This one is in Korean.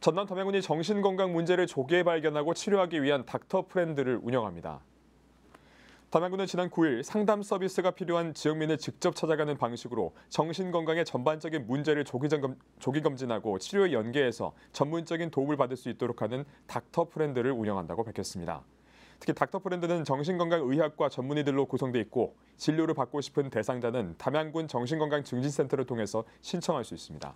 전남 담양군이 정신건강 문제를 조기에 발견하고 치료하기 위한 닥터 프렌드를 운영합니다. 담양군은 지난 9일 상담 서비스가 필요한 지역민을 직접 찾아가는 방식으로 정신건강의 전반적인 문제를 조기점검, 조기검진하고 치료에 연계해서 전문적인 도움을 받을 수 있도록 하는 닥터 프렌드를 운영한다고 밝혔습니다. 특히 닥터 프렌드는 정신건강의학과 전문의들로 구성되어 있고 진료를 받고 싶은 대상자는 담양군 정신건강증진센터를 통해서 신청할 수 있습니다.